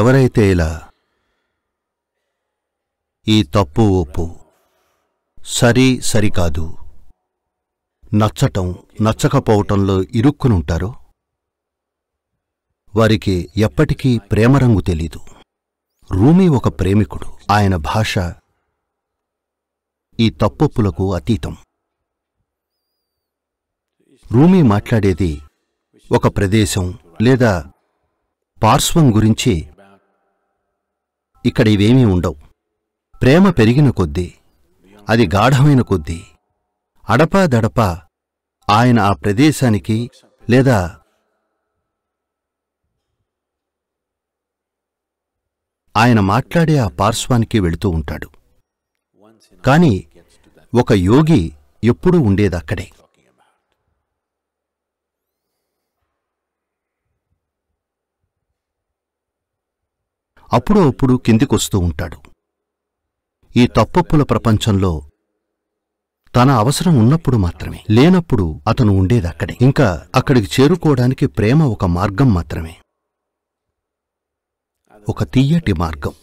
ఎవరైతే ఇలా ఈ తప్పు ఒప్పు సరి సరికాదు నచ్చటం నచ్చకపోవటంలో ఇరుక్కునుంటారో వారికి ఎప్పటికీ ప్రేమరంగు తెలీదు రూమి ఒక ప్రేమికుడు ఆయన భాష ఈ తప్పొప్పులకు అతీతం రూమి మాట్లాడేది ఒక ప్రదేశం లేదా పార్శ్వం గురించి ఇక్కడ ఇవేమీ ఉండవు ప్రేమ పెరిగిన కొద్దీ అది గాఢమైన కొద్దీ అడపాదడపా ఆయన ఆ ప్రదేశానికి లేదా ఆయన మాట్లాడే ఆ పార్శ్వానికి వెళుతూ ఉంటాడు కాని ఒక యోగి ఎప్పుడూ ఉండేదక్కడే అప్పుడో అప్పుడు కిందికొస్తూ ఉంటాడు ఈ తప్పప్పుల ప్రపంచంలో తన అవసరం ఉన్నప్పుడు మాత్రమే లేనప్పుడు అతను ఉండేది అక్కడే ఇంకా అక్కడికి చేరుకోవడానికి ప్రేమ ఒక మార్గం మాత్రమే ఒక తీయటి మార్గం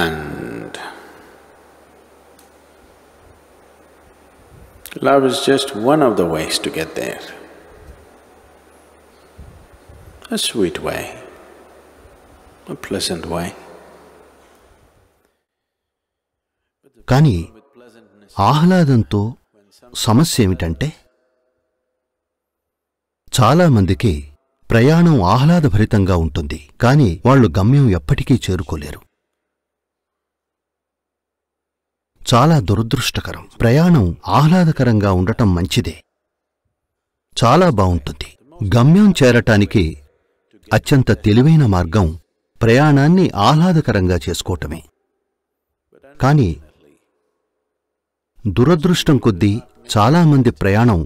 And love is just one of the ways to get there. a sweet way, కానీ ఆహ్లాదంతో సమస్య ఏమిటంటే చాలామందికి ప్రయాణం ఆహ్లాదభరితంగా ఉంటుంది కానీ వాళ్ళు గమ్యం ఎప్పటికీ చేరుకోలేరు చాలా దురదృష్టకరం ప్రయాణం ఆహ్లాదకరంగా ఉండటం మంచిదే చాలా బాగుంటుంది గమ్యం చేరటానికి అత్యంత తెలివైన మార్గం ప్రయాణాన్ని ఆహ్లాదకరంగా చేసుకోవటమే కానీ దురదృష్టం కొద్దీ చాలామంది ప్రయాణం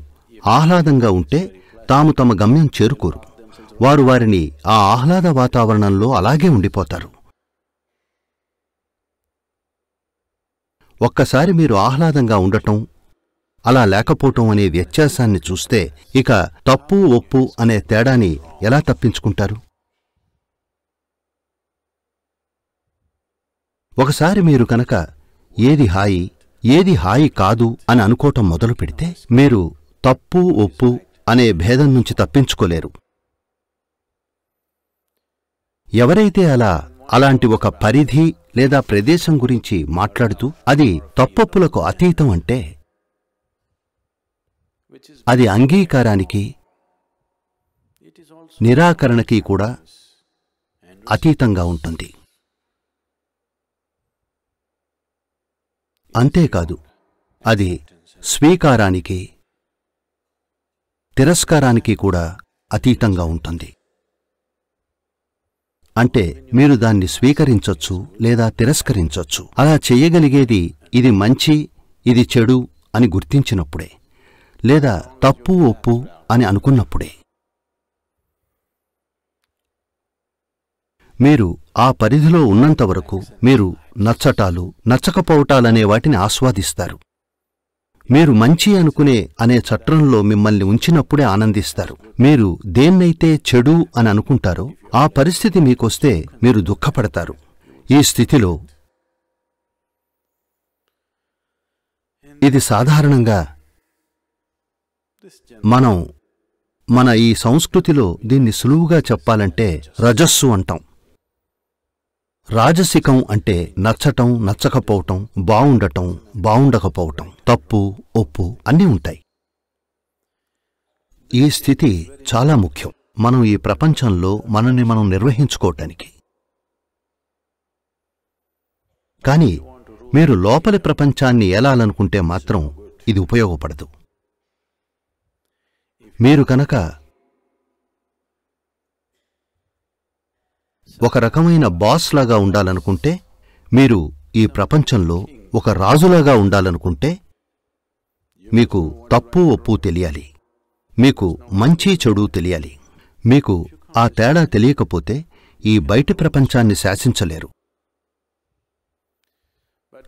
ఆహ్లాదంగా ఉంటే తాము తమ గమ్యం చేరుకోరు వారు వారిని ఆ ఆహ్లాద వాతావరణంలో అలాగే ఉండిపోతారు ఒక్కసారి మీరు ఆహ్లాదంగా ఉండటం అలా లేకపోవటం అనే వ్యత్యాసాన్ని చూస్తే ఇక తప్పు ఒప్పు అనే తేడాని ఎలా తప్పించుకుంటారు ఒకసారి మీరు కనుక ఏది హాయి ఏది హాయి కాదు అని అనుకోవటం మొదలు పెడితే మీరు తప్పు ఒప్పు అనే భేదం నుంచి తప్పించుకోలేరు ఎవరైతే అలా అలాంటి ఒక పరిధి లేదా ప్రదేశం గురించి మాట్లాడుతూ అది తప్పప్పులకు అతీతం అంటే అది అంగీకారానికి నిరాకరణకి కూడా అతీతంగా ఉంటుంది అంతేకాదు అది స్వీకారానికి తిరస్కారానికి కూడా అతీతంగా ఉంటుంది అంటే మీరు దాన్ని స్వీకరించొచ్చు లేదా తిరస్కరించొచ్చు అలా చేయగలిగేది ఇది మంచి ఇది చెడు అని గుర్తించినప్పుడే లేదా తప్పు ఒప్పు అని అనుకున్నప్పుడే మీరు ఆ పరిధిలో ఉన్నంత వరకు మీరు నచ్చటాలు నచ్చకపోవటాలనే వాటిని ఆస్వాదిస్తారు మీరు మంచి అనుకునే అనే చట్రంలో మిమ్మల్ని ఉంచినప్పుడే ఆనందిస్తారు మీరు దేన్నైతే చెడు అని అనుకుంటారో ఆ పరిస్థితి మీకొస్తే మీరు దుఃఖపడతారు ఈ స్థితిలో ఇది సాధారణంగా మనం మన ఈ సంస్కృతిలో దీన్ని సులువుగా చెప్పాలంటే రజస్సు అంటాం రాజసికం అంటే నచ్చటం నచ్చకపోవటం బావుండటం బావుండకపోవటం తప్పు ఒప్పు అన్నీ ఉంటాయి ఈ స్థితి చాలా ముఖ్యం మనం ఈ ప్రపంచంలో మనల్ని మనం నిర్వహించుకోవటానికి కానీ మీరు లోపలి ప్రపంచాన్ని ఏలాలనుకుంటే మాత్రం ఇది ఉపయోగపడదు మీరు కనుక ఒక రకమైన బాస్ లాగా ఉండాలనుకుంటే మీరు ఈ ప్రపంచంలో ఒక రాజులాగా ఉండాలనుకుంటే మీకు తప్పు ఒప్పు తెలియాలి మీకు మంచి చెడు తెలియాలి మీకు ఆ తేడా తెలియకపోతే ఈ బయటి ప్రపంచాన్ని శాసించలేరు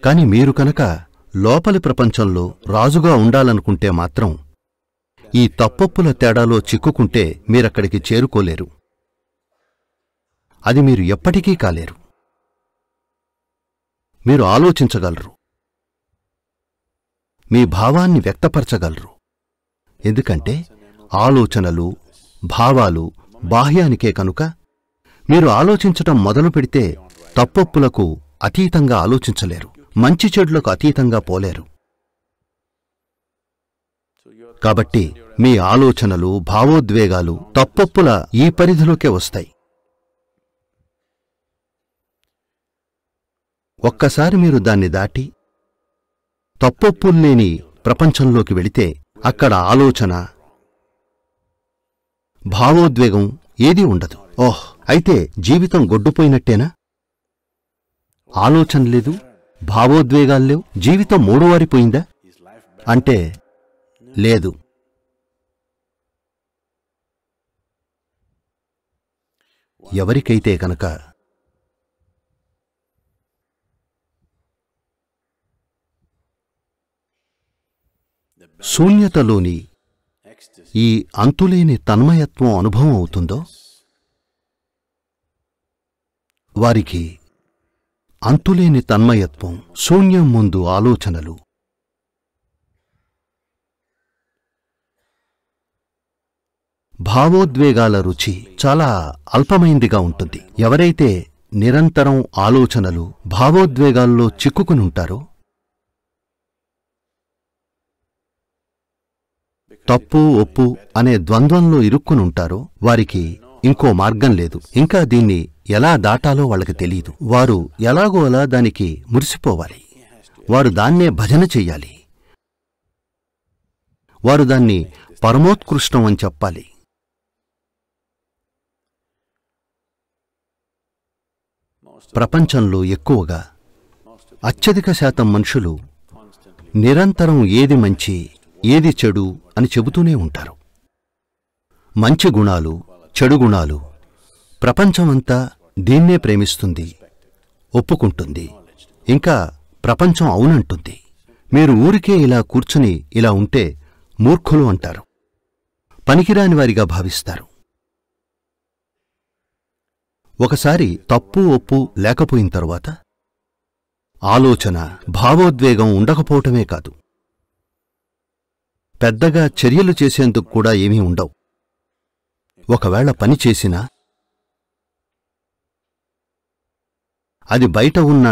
కాని మీరు కనుక లోపలి ప్రపంచంలో రాజుగా ఉండాలనుకుంటే మాత్రం ఈ తప్పప్పుల తేడాలో చిక్కుకుంటే మీరక్కడికి చేరుకోలేరు అది మీరు ఎప్పటికీ కాలేరు మీరు ఆలోచించగలరు మీ భావాన్ని వ్యక్తపరచగలరు ఎందుకంటే ఆలోచనలు భావాలు బాహ్యానికే కనుక మీరు ఆలోచించటం మొదలు పెడితే తప్పప్పులకు అతీతంగా ఆలోచించలేరు మంచి చెడులకు అతీతంగా పోలేరు కాబట్టి మీ ఆలోచనలు భావోద్వేగాలు తప్పప్పుల ఈ పరిధిలోకే వస్తాయి ఒక్కసారి మీరు దాన్ని దాటి తప్పొప్పులు లేని ప్రపంచంలోకి వెళితే అక్కడ ఆలోచన భావోద్వేగం ఏదీ ఉండదు ఓహ్ అయితే జీవితం గొడ్డుపోయినట్టేనా ఆలోచన లేదు జీవితం మూడోవారిపోయిందా అంటే లేదు ఎవరికైతే కనుక శూన్యతలోని ఈ అంతులేని తన్మయత్వం అనుభవం అవుతుందో వారికి అంతులేని తన్మయత్వం శూన్యం ముందు ఆలోచనలు భావోద్వేగాల రుచి చాలా అల్పమైందిగా ఉంటుంది ఎవరైతే నిరంతరం ఆలోచనలు భావోద్వేగాల్లో చిక్కుకునుంటారో తప్పు ఒప్పు అనే ద్వంద్వంలో ఇరుక్కునుంటారో వారికి ఇంకో మార్గం లేదు ఇంకా దీన్ని ఎలా దాటాలో వాళ్ళకి తెలియదు వారు ఎలాగో అలా దానికి మురిసిపోవాలి వారు దాన్నే భజన చెయ్యాలి వారు దాన్ని పరమోత్కృష్టం అని చెప్పాలి ప్రపంచంలో ఎక్కువగా అత్యధిక శాతం మనుషులు నిరంతరం ఏది మంచి ఏది చెడు అని చెబుతూనే ఉంటారు మంచి గుణాలు చెడు గుణాలు ప్రపంచమంతా దీన్నే ప్రేమిస్తుంది ఒప్పుకుంటుంది ఇంకా ప్రపంచం అవునంటుంది మీరు ఊరికే ఇలా కూర్చుని ఇలా ఉంటే మూర్ఖులు అంటారు పనికిరాని వారిగా భావిస్తారు ఒకసారి తప్పు ఒప్పు లేకపోయిన తరువాత ఆలోచన భావోద్వేగం ఉండకపోవటమే కాదు పెద్దగా చర్యలు చేసేందుకు కూడా ఏమీ ఉండవు ఒకవేళ పని చేసినా అది బయట ఉన్న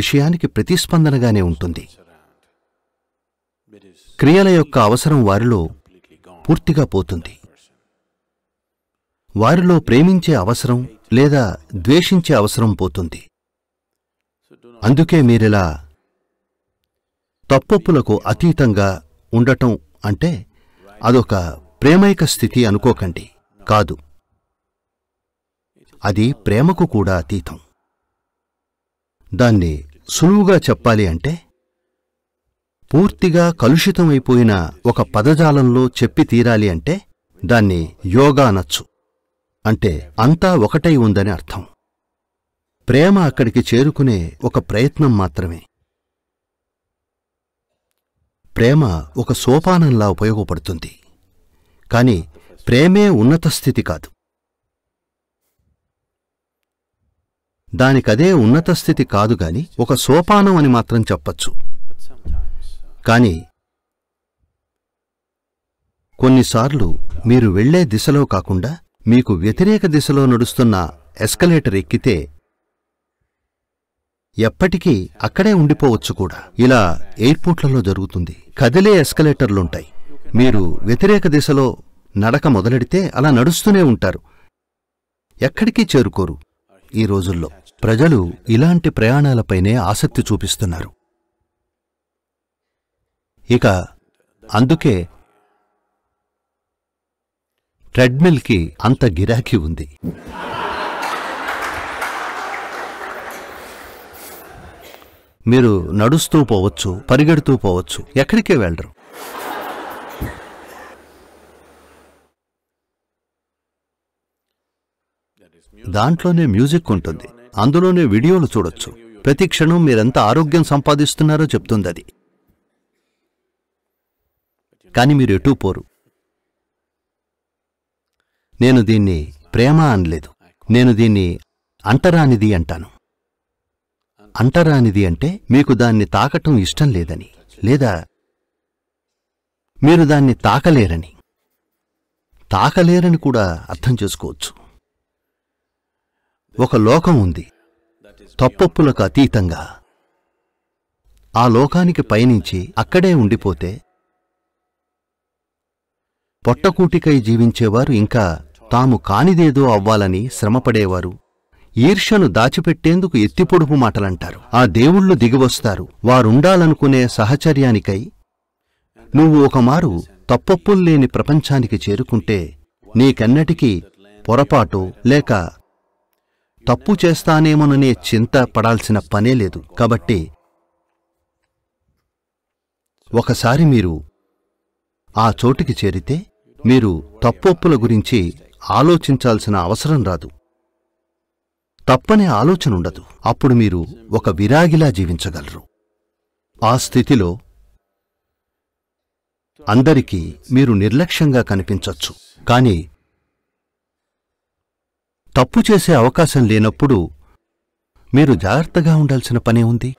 విషయానికి ప్రతిస్పందనగానే ఉంటుంది క్రియల యొక్క అవసరం వారిలో పూర్తిగా పోతుంది వారిలో ప్రేమించే అవసరం లేదా ద్వేషించే అవసరం పోతుంది అందుకే మీరిలా తప్పొప్పులకు అతీతంగా ఉండటం అంటే అదొక ప్రేమైక స్థితి అనుకోకండి కాదు అది ప్రేమకు కూడా అతీతం దాన్ని సులువుగా చెప్పాలి అంటే పూర్తిగా కలుషితమైపోయిన ఒక పదజాలంలో చెప్పి తీరాలి అంటే దాన్ని యోగా అనొచ్చు అంటే అంతా ఒకటై ఉందని అర్థం ప్రేమ అక్కడికి చేరుకునే ఒక ప్రయత్నం మాత్రమే ప్రేమ ఒక సోపానంలా ఉపయోగపడుతుంది కానీ ప్రేమే ఉన్నత స్థితి కాదు దానికదే ఉన్నత స్థితి కాదు గాని ఒక సోపానం అని మాత్రం చెప్పచ్చు కానీ కొన్నిసార్లు మీరు వెళ్లే దిశలో కాకుండా మీకు వ్యతిరేక దిశలో నడుస్తున్న ఎస్కలేటర్ ఎక్కితే ఎప్పటికీ అక్కడే ఉండిపోవచ్చు కూడా ఇలా ఎయిర్పోర్ట్లలో జరుగుతుంది కదిలే ఎస్కలేటర్లుంటాయి మీరు వ్యతిరేక దిశలో నడక మొదలెడితే అలా నడుస్తూనే ఉంటారు ఎక్కడికి చేరుకోరు ఈ రోజుల్లో ప్రజలు ఇలాంటి ప్రయాణాలపైనే ఆసక్తి చూపిస్తున్నారు ఇక అందుకే ట్రెడ్మిల్కి అంత గిరాకీ ఉంది మీరు నడుస్తూ పోవచ్చు పరిగెడుతూ పోవచ్చు ఎక్కడికే వెళ్ళరు దాంట్లోనే మ్యూజిక్ ఉంటుంది అందులోనే వీడియోలు చూడొచ్చు ప్రతి క్షణం మీరెంత ఆరోగ్యం సంపాదిస్తున్నారో చెప్తుంది అది కానీ మీరు ఎటూ పోరు నేను దీన్ని ప్రేమ అనలేదు నేను దీన్ని అంటరానిది అంటాను అంటరానిది అంటే మీకు దాన్ని తాకటం ఇష్టం లేదని లేదా మీరు దాన్ని తాకలేరని తాకలేరని కూడా అర్థం చేసుకోవచ్చు ఒక లోకం ఉంది తప్పప్పులకు అతీతంగా ఆ లోకానికి పయనించి అక్కడే ఉండిపోతే పొట్టకూటికై జీవించేవారు ఇంకా తాము కానిదేదో అవ్వాలని శ్రమపడేవారు ఈర్షను దాచిపెట్టేందుకు ఎత్తిపొడుపు మాటలంటారు ఆ దేవుళ్ళు దిగివస్తారు వారుండాలనుకునే సహచర్యానికై నువ్వు ఒకమారు తప్పొప్పుల్లేని ప్రపంచానికి చేరుకుంటే నీకన్నటికీ పొరపాటు లేక తప్పు చేస్తానేమోననే చింత పడాల్సిన పనే లేదు కాబట్టి ఒకసారి మీరు ఆ చోటికి చేరితే మీరు తప్పొప్పుల గురించి ఆలోచించాల్సిన అవసరం రాదు తప్పనే ఆలోచన ఉండదు అప్పుడు మీరు ఒక విరాగిలా జీవించగలరు ఆ స్థితిలో అందరికీ మీరు నిర్లక్ష్యంగా కనిపించవచ్చు కానీ తప్పు చేసే అవకాశం లేనప్పుడు మీరు జాగ్రత్తగా ఉండాల్సిన పనే ఉంది